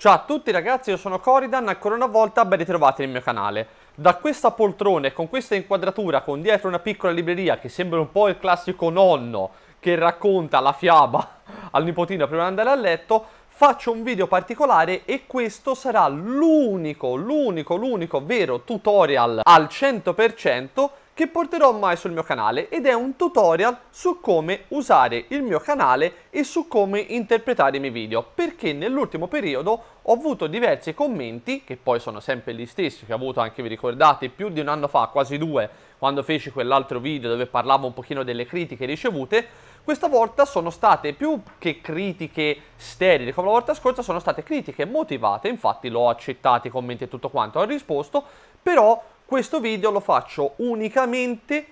Ciao a tutti ragazzi, io sono Coridan, ancora una volta ben ritrovati nel mio canale. Da questa poltrona e con questa inquadratura con dietro una piccola libreria che sembra un po' il classico nonno che racconta la fiaba al nipotino prima di andare a letto, faccio un video particolare e questo sarà l'unico, l'unico, l'unico vero tutorial al 100% che porterò mai sul mio canale ed è un tutorial su come usare il mio canale e su come interpretare i miei video perché nell'ultimo periodo ho avuto diversi commenti che poi sono sempre gli stessi che ho avuto anche vi ricordate più di un anno fa quasi due quando feci quell'altro video dove parlavo un pochino delle critiche ricevute questa volta sono state più che critiche sterili come la volta scorsa sono state critiche motivate infatti l'ho accettato i commenti e tutto quanto ho risposto però questo video lo faccio unicamente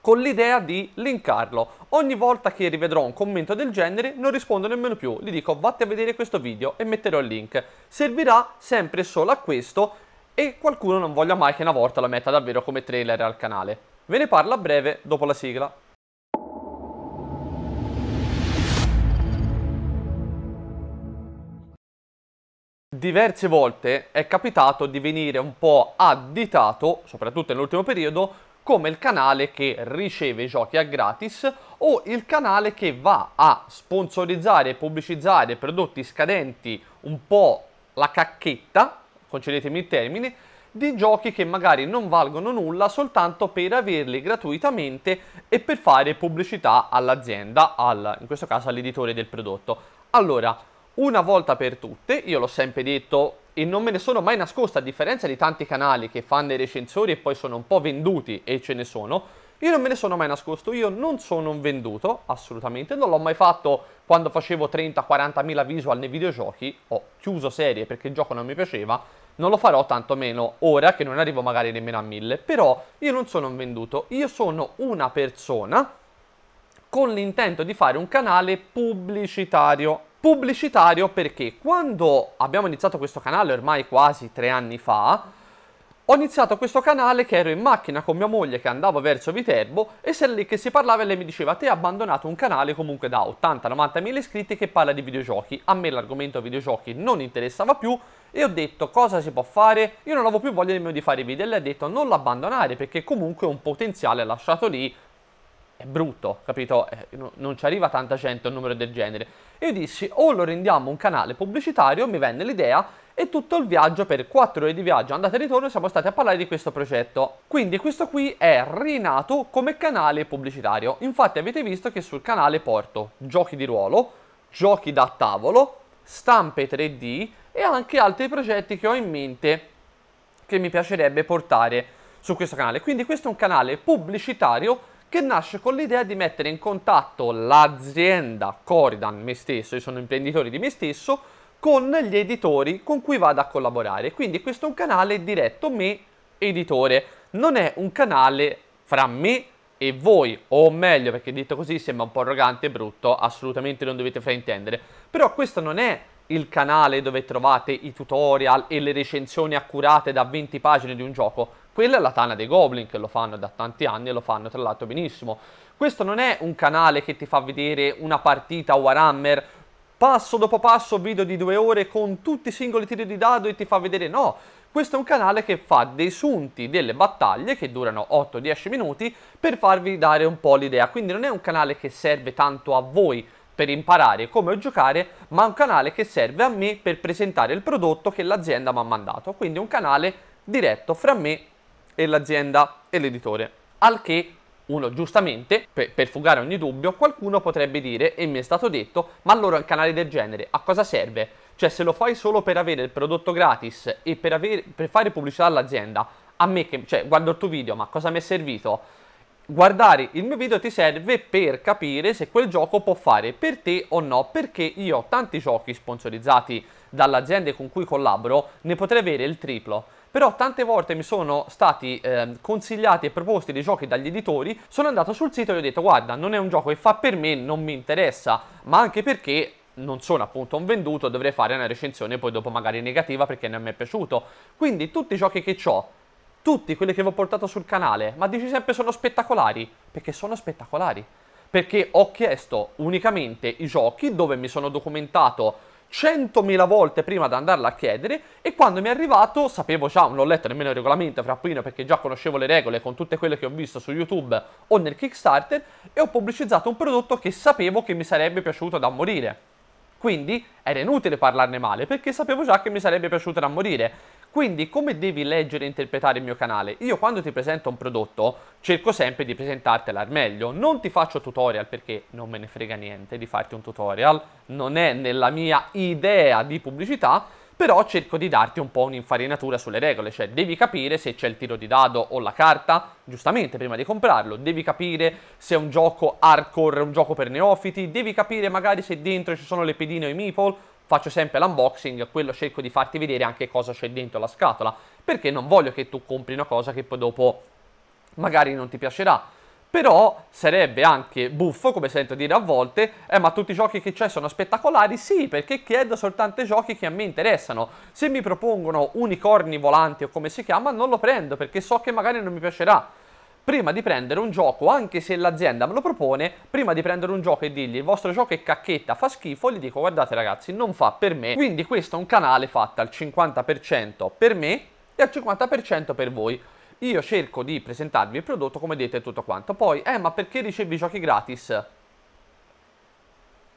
con l'idea di linkarlo. Ogni volta che rivedrò un commento del genere non rispondo nemmeno più, gli dico vatti a vedere questo video e metterò il link. Servirà sempre solo a questo e qualcuno non voglia mai che una volta lo metta davvero come trailer al canale. Ve ne parlo a breve dopo la sigla. Diverse volte è capitato di venire un po' additato, soprattutto nell'ultimo periodo, come il canale che riceve i giochi a gratis o il canale che va a sponsorizzare e pubblicizzare prodotti scadenti un po' la cacchetta, concedetemi il termine, di giochi che magari non valgono nulla soltanto per averli gratuitamente e per fare pubblicità all'azienda, al, in questo caso all'editore del prodotto. Allora, una volta per tutte, io l'ho sempre detto e non me ne sono mai nascosto, a differenza di tanti canali che fanno i recensori e poi sono un po' venduti e ce ne sono, io non me ne sono mai nascosto, io non sono un venduto, assolutamente, non l'ho mai fatto quando facevo 30-40 mila visual nei videogiochi, ho chiuso serie perché il gioco non mi piaceva, non lo farò tantomeno ora che non arrivo magari nemmeno a 1000, però io non sono un venduto, io sono una persona con l'intento di fare un canale pubblicitario pubblicitario perché quando abbiamo iniziato questo canale ormai quasi tre anni fa ho iniziato questo canale che ero in macchina con mia moglie che andavo verso Viterbo e se lì che si parlava e lei mi diceva te hai abbandonato un canale comunque da 80-90 mila iscritti che parla di videogiochi a me l'argomento videogiochi non interessava più e ho detto cosa si può fare io non avevo più voglia nemmeno di fare video e lei ha detto non l'abbandonare perché comunque un potenziale lasciato lì è brutto, capito? Eh, non ci arriva tanta gente a un numero del genere. Io dissi o lo rendiamo un canale pubblicitario, mi venne l'idea e tutto il viaggio per 4 ore di viaggio andata e ritorno siamo stati a parlare di questo progetto. Quindi questo qui è rinato come canale pubblicitario. Infatti avete visto che sul canale porto giochi di ruolo, giochi da tavolo, stampe 3D e anche altri progetti che ho in mente che mi piacerebbe portare su questo canale. Quindi questo è un canale pubblicitario che nasce con l'idea di mettere in contatto l'azienda Coridan, me stesso, io sono imprenditore di me stesso, con gli editori con cui vado a collaborare. Quindi questo è un canale diretto me editore, non è un canale fra me e voi, o meglio, perché detto così sembra un po' arrogante e brutto, assolutamente non dovete fraintendere, però questo non è il canale dove trovate i tutorial e le recensioni accurate da 20 pagine di un gioco. Quella è la tana dei Goblin che lo fanno da tanti anni e lo fanno tra l'altro benissimo. Questo non è un canale che ti fa vedere una partita Warhammer passo dopo passo, video di due ore con tutti i singoli tiri di dado e ti fa vedere no. Questo è un canale che fa dei sunti delle battaglie che durano 8-10 minuti per farvi dare un po' l'idea. Quindi non è un canale che serve tanto a voi per imparare come giocare, ma un canale che serve a me per presentare il prodotto che l'azienda mi ha mandato. Quindi un canale diretto fra me e l'azienda e l'editore. Al che uno giustamente, per, per, fugare ogni dubbio, qualcuno potrebbe dire, e mi è stato detto, ma allora un canale del genere a cosa serve? Cioè se lo fai solo per avere il prodotto gratis e per, avere, per fare pubblicità all'azienda, a me che, cioè guardo il tuo video, ma cosa mi è servito? Guardare il mio video ti serve per capire se quel gioco può fare per te o no, perché io ho tanti giochi sponsorizzati dall'azienda con cui collaboro, ne potrei avere il triplo però tante volte mi sono stati eh, consigliati e proposti dei giochi dagli editori, sono andato sul sito e ho detto guarda non è un gioco che fa per me, non mi interessa, ma anche perché non sono appunto un venduto, dovrei fare una recensione poi dopo magari negativa perché non mi è piaciuto. Quindi tutti i giochi che ho, tutti quelli che vi ho portato sul canale, ma dici sempre sono spettacolari, perché sono spettacolari. Perché ho chiesto unicamente i giochi dove mi sono documentato 100.000 volte prima di andarla a chiedere e quando mi è arrivato sapevo già, non l'ho letto nemmeno il regolamento frappino perché già conoscevo le regole con tutte quelle che ho visto su YouTube o nel Kickstarter e ho pubblicizzato un prodotto che sapevo che mi sarebbe piaciuto da morire. Quindi era inutile parlarne male perché sapevo già che mi sarebbe piaciuto da morire. Quindi come devi leggere e interpretare il mio canale? Io quando ti presento un prodotto cerco sempre di presentartelo al meglio, non ti faccio tutorial perché non me ne frega niente di farti un tutorial, non è nella mia idea di pubblicità, però cerco di darti un po' un'infarinatura sulle regole, cioè devi capire se c'è il tiro di dado o la carta, giustamente prima di comprarlo, devi capire se è un gioco hardcore, un gioco per neofiti, devi capire magari se dentro ci sono le pedine o i meeple, faccio sempre l'unboxing, quello cerco di farti vedere anche cosa c'è dentro la scatola, perché non voglio che tu compri una cosa che poi dopo magari non ti piacerà. Però sarebbe anche buffo, come sento dire a volte, eh, ma tutti i giochi che c'è sono spettacolari? Sì, perché chiedo soltanto i giochi che a me interessano. Se mi propongono unicorni volanti o come si chiama, non lo prendo perché so che magari non mi piacerà prima di prendere un gioco, anche se l'azienda me lo propone, prima di prendere un gioco e dirgli il vostro gioco è cacchetta, fa schifo, gli dico guardate ragazzi non fa per me, quindi questo è un canale fatto al 50% per me e al 50% per voi. Io cerco di presentarvi il prodotto come dite e tutto quanto, poi eh ma perché ricevi giochi gratis?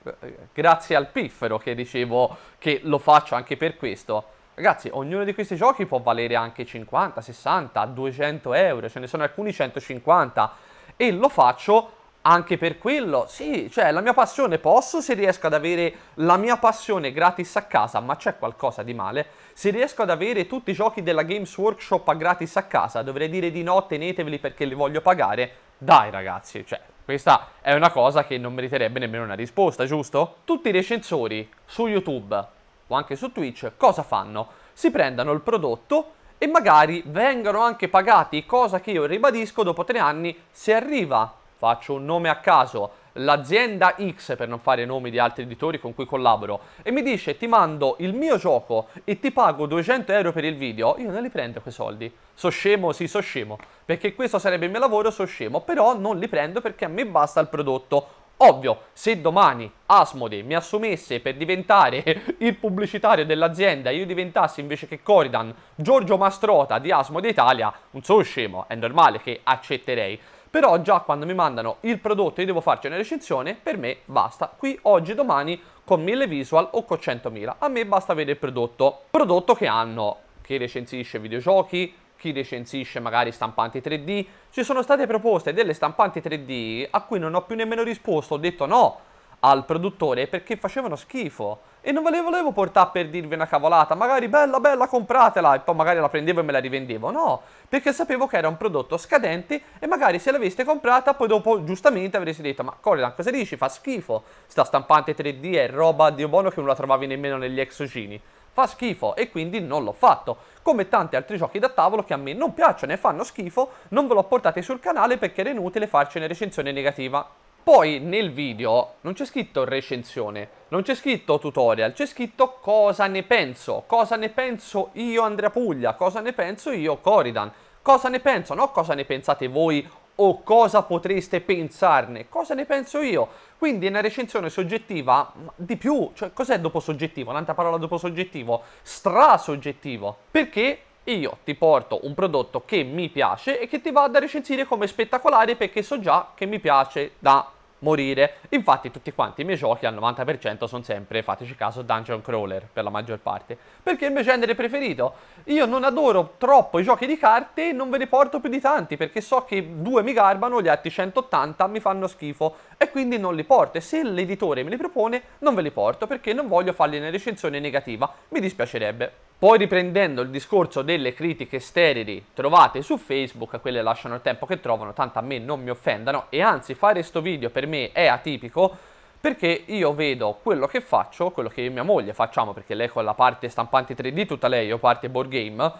Eh, eh, grazie al piffero che dicevo che lo faccio anche per questo. Ragazzi, ognuno di questi giochi può valere anche 50, 60, 200 euro, ce ne sono alcuni 150 e lo faccio anche per quello. Sì, cioè la mia passione posso se riesco ad avere la mia passione gratis a casa, ma c'è qualcosa di male. Se riesco ad avere tutti i giochi della Games Workshop a gratis a casa, dovrei dire di no, teneteveli perché li voglio pagare. Dai ragazzi, cioè questa è una cosa che non meriterebbe nemmeno una risposta, giusto? Tutti i recensori su YouTube fatto anche su Twitch, cosa fanno? Si prendano il prodotto e magari vengano anche pagati, cosa che io ribadisco dopo tre anni, se arriva, faccio un nome a caso, l'azienda X per non fare nomi di altri editori con cui collaboro e mi dice ti mando il mio gioco e ti pago 200 euro per il video, io non li prendo quei soldi. So scemo, sì, so scemo, perché questo sarebbe il mio lavoro, so scemo, però non li prendo perché a me basta il prodotto Ovvio, se domani Asmode mi assumesse per diventare il pubblicitario dell'azienda e io diventassi invece che Coridan Giorgio Mastrota di Asmode Italia, non sono scemo, è normale che accetterei. Però già quando mi mandano il prodotto e io devo farci una recensione, per me basta. Qui oggi domani con 1000 visual o con 100.000. A me basta avere il prodotto. Prodotto che hanno chi recensisce videogiochi, chi recensisce magari stampanti 3D. Ci sono state proposte delle stampanti 3D a cui non ho più nemmeno risposto, ho detto no al produttore perché facevano schifo. E non ve le volevo portare per dirvi una cavolata, magari bella, bella, compratela, e poi magari la prendevo e me la rivendevo. No, perché sapevo che era un prodotto scadente e magari se l'aveste comprata poi dopo giustamente avreste detto ma Corridan cosa dici, fa schifo, sta stampante 3D è roba di buono che non la trovavi nemmeno negli exogini fa schifo e quindi non l'ho fatto. Come tanti altri giochi da tavolo che a me non piacciono e fanno schifo, non ve l'ho portato sul canale perché era inutile farci una recensione negativa. Poi nel video non c'è scritto recensione, non c'è scritto tutorial, c'è scritto cosa ne penso, cosa ne penso io Andrea Puglia, cosa ne penso io Coridan, cosa ne penso, no cosa ne pensate voi o cosa potreste pensarne, cosa ne penso io. Quindi è una recensione soggettiva di più, cioè cos'è dopo soggettivo? Un'altra parola dopo soggettivo? Strasoggettivo. Perché io ti porto un prodotto che mi piace e che ti vado a recensire come spettacolare perché so già che mi piace da morire. Infatti tutti quanti i miei giochi al 90% sono sempre, fateci caso, dungeon crawler per la maggior parte. Perché è il mio genere preferito. Io non adoro troppo i giochi di carte e non ve ne porto più di tanti perché so che due mi garbano, gli altri 180 mi fanno schifo e quindi non li porto. E se l'editore me li propone non ve li porto perché non voglio farli una recensione negativa. Mi dispiacerebbe. Poi riprendendo il discorso delle critiche sterili trovate su Facebook, quelle lasciano il tempo che trovano, tanto a me non mi offendano e anzi fare questo video per me è atipico perché io vedo quello che faccio, quello che mia moglie facciamo, perché lei con la parte stampanti 3D, tutta lei, io parte board game,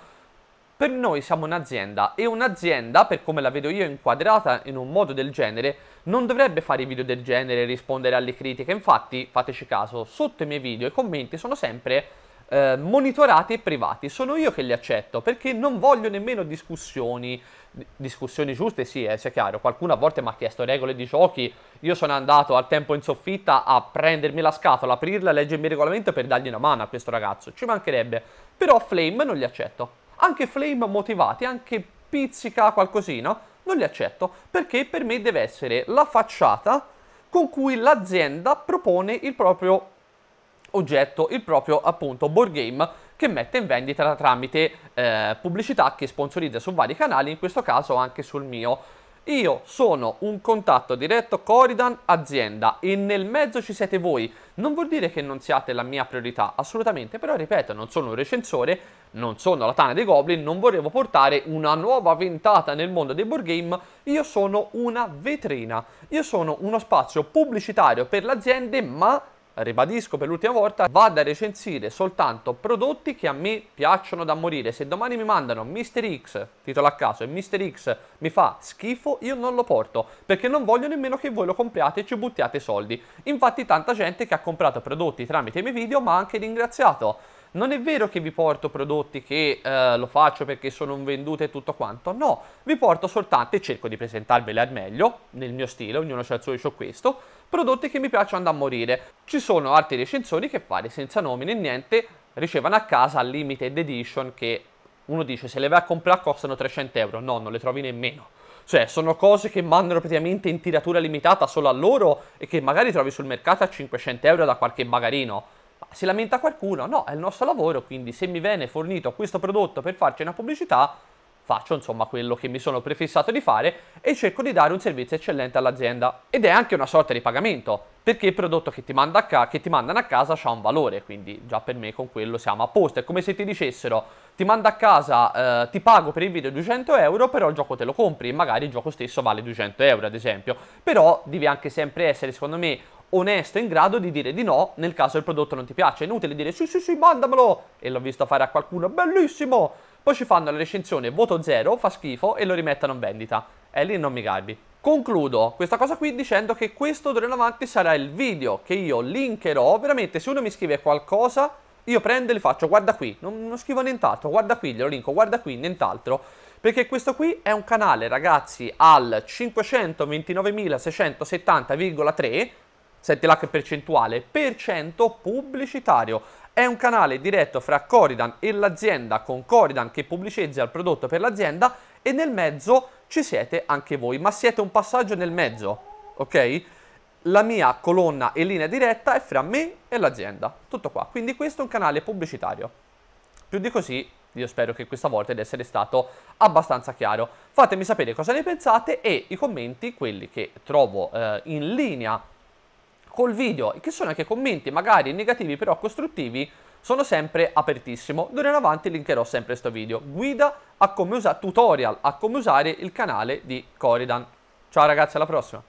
per noi siamo un'azienda e un'azienda, per come la vedo io inquadrata in un modo del genere, non dovrebbe fare video del genere, e rispondere alle critiche, infatti fateci caso, sotto i miei video i commenti sono sempre eh, monitorati e privati. Sono io che li accetto perché non voglio nemmeno discussioni. Discussioni giuste, sì, eh, sia chiaro. Qualcuno a volte mi ha chiesto regole di giochi. Io sono andato al tempo in soffitta a prendermi la scatola, aprirla, leggermi il regolamento per dargli una mano a questo ragazzo. Ci mancherebbe. Però Flame non li accetto. Anche Flame motivati, anche pizzica qualcosina, non li accetto. Perché per me deve essere la facciata con cui l'azienda propone il proprio oggetto il proprio appunto board game che mette in vendita tramite eh, pubblicità che sponsorizza su vari canali, in questo caso anche sul mio. Io sono un contatto diretto Coridan azienda e nel mezzo ci siete voi. Non vuol dire che non siate la mia priorità, assolutamente, però ripeto, non sono un recensore, non sono la tana dei goblin, non volevo portare una nuova ventata nel mondo dei board game, io sono una vetrina, io sono uno spazio pubblicitario per le aziende, ma ribadisco per l'ultima volta, vado a recensire soltanto prodotti che a me piacciono da morire. Se domani mi mandano Mr. X, titolo a caso, e Mr. X mi fa schifo, io non lo porto, perché non voglio nemmeno che voi lo compriate e ci buttiate soldi. Infatti tanta gente che ha comprato prodotti tramite i miei video mi ha anche ringraziato. Non è vero che vi porto prodotti che eh, lo faccio perché sono vendute e tutto quanto, no, vi porto soltanto e cerco di presentarveli al meglio, nel mio stile, ognuno ha il suo, e ho questo, prodotti che mi piacciono da morire. Ci sono altri recensori che fare senza nomi né niente, ricevono a casa limited edition che uno dice se le vai a comprare costano 300 euro, no, non le trovi nemmeno. Cioè, sono cose che mandano praticamente in tiratura limitata solo a loro e che magari trovi sul mercato a 500 euro da qualche bagarino. Ma si lamenta qualcuno? No, è il nostro lavoro, quindi se mi viene fornito questo prodotto per farci una pubblicità, faccio insomma quello che mi sono prefissato di fare e cerco di dare un servizio eccellente all'azienda. Ed è anche una sorta di pagamento, perché il prodotto che ti, manda ca- che ti mandano a casa ha un valore, quindi già per me con quello siamo a posto. È come se ti dicessero ti mando a casa, eh, ti pago per il video 200 euro, però il gioco te lo compri e magari il gioco stesso vale 200 euro ad esempio. Però devi anche sempre essere secondo me onesto e in grado di dire di no nel caso il prodotto non ti piace. È inutile dire sì sì sì mandamelo e l'ho visto fare a qualcuno, bellissimo! poi ci fanno la recensione voto 0, fa schifo e lo rimettono in vendita. E lì non mi garbi. Concludo questa cosa qui dicendo che questo d'ora in avanti sarà il video che io linkerò, veramente se uno mi scrive qualcosa io prendo e le faccio, guarda qui, non, non scrivo nient'altro, guarda qui, glielo linko, guarda qui, nient'altro, perché questo qui è un canale ragazzi al 529.670,3, senti là percentuale, per cento pubblicitario, è un canale diretto fra Coridan e l'azienda con Coridan che pubblicizza il prodotto per l'azienda e nel mezzo ci siete anche voi, ma siete un passaggio nel mezzo, ok? La mia colonna e linea diretta è fra me e l'azienda, tutto qua. Quindi questo è un canale pubblicitario. Più di così io spero che questa volta di essere stato abbastanza chiaro. Fatemi sapere cosa ne pensate e i commenti, quelli che trovo eh, in linea col video, che sono anche commenti magari negativi però costruttivi, sono sempre apertissimo. D'ora in avanti linkerò sempre questo video, guida a come usare, tutorial a come usare il canale di Coridan. Ciao ragazzi, alla prossima!